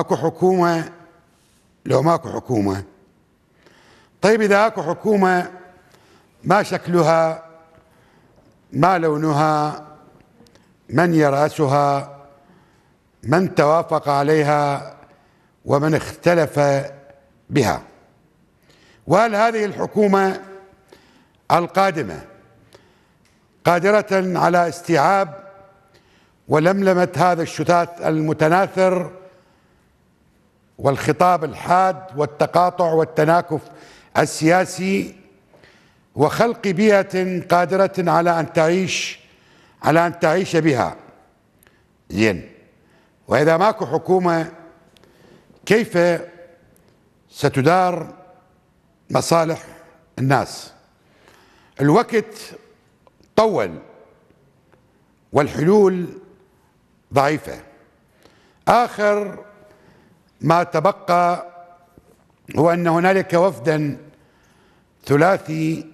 اكو حكومه لو ماكو حكومه طيب اذا اكو حكومه ما شكلها ما لونها من يراسها من توافق عليها ومن اختلف بها وهل هذه الحكومه القادمه قادره على استيعاب ولملمه هذا الشتات المتناثر والخطاب الحاد والتقاطع والتناكف السياسي وخلق بيئة قادرة على أن تعيش على أن تعيش بها زين وإذا ماكو حكومة كيف ستدار مصالح الناس الوقت طول والحلول ضعيفة آخر ما تبقى هو أن هنالك وفدا ثلاثي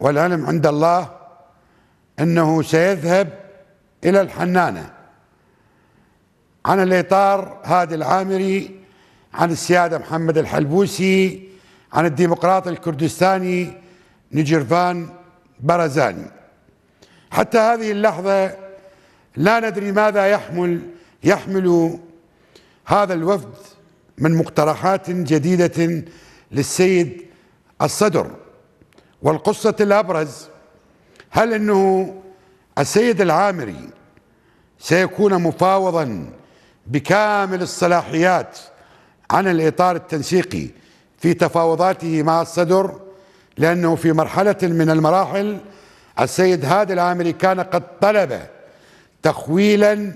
والعلم عند الله أنه سيذهب إلى الحنانة عن الإطار هادي العامري عن السيادة محمد الحلبوسي عن الديمقراط الكردستاني نجرفان برزاني حتى هذه اللحظة لا ندري ماذا يحمل يحمل هذا الوفد من مقترحات جديدة للسيد الصدر والقصة الأبرز هل أنه السيد العامري سيكون مفاوضا بكامل الصلاحيات عن الإطار التنسيقي في تفاوضاته مع الصدر لأنه في مرحلة من المراحل السيد هادي العامري كان قد طلب تخويلا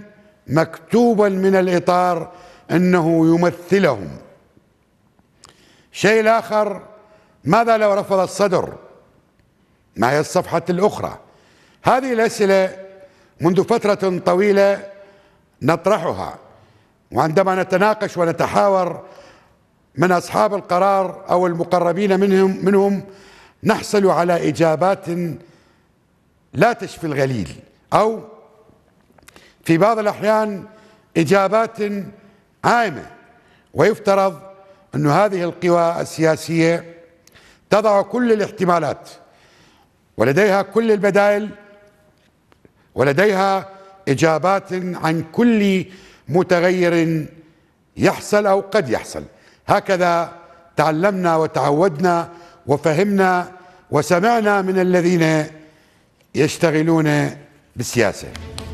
مكتوبا من الإطار أنه يمثلهم شيء اخر ماذا لو رفض الصدر ما هي الصفحة الأخرى هذه الأسئلة منذ فترة طويلة نطرحها وعندما نتناقش ونتحاور من أصحاب القرار أو المقربين منهم, منهم نحصل على إجابات لا تشفي الغليل أو في بعض الأحيان إجابات عامة ويفترض أن هذه القوى السياسية تضع كل الاحتمالات ولديها كل البدائل ولديها إجابات عن كل متغير يحصل أو قد يحصل هكذا تعلمنا وتعودنا وفهمنا وسمعنا من الذين يشتغلون بالسياسه